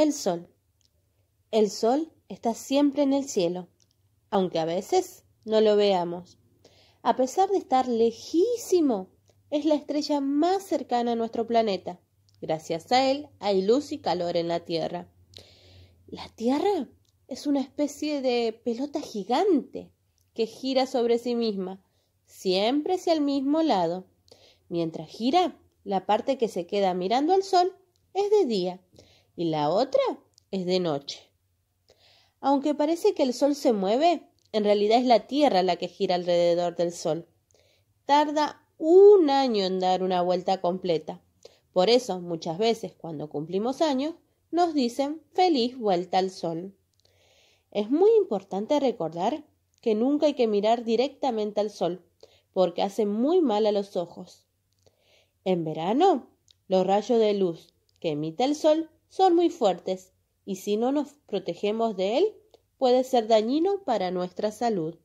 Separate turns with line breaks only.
El sol. El sol está siempre en el cielo, aunque a veces no lo veamos. A pesar de estar lejísimo, es la estrella más cercana a nuestro planeta. Gracias a él hay luz y calor en la Tierra. La Tierra es una especie de pelota gigante que gira sobre sí misma, siempre hacia el mismo lado. Mientras gira, la parte que se queda mirando al sol es de día y la otra es de noche. Aunque parece que el Sol se mueve, en realidad es la Tierra la que gira alrededor del Sol. Tarda un año en dar una vuelta completa. Por eso, muchas veces, cuando cumplimos años, nos dicen feliz vuelta al Sol. Es muy importante recordar que nunca hay que mirar directamente al Sol, porque hace muy mal a los ojos. En verano, los rayos de luz que emite el Sol son muy fuertes y si no nos protegemos de él puede ser dañino para nuestra salud.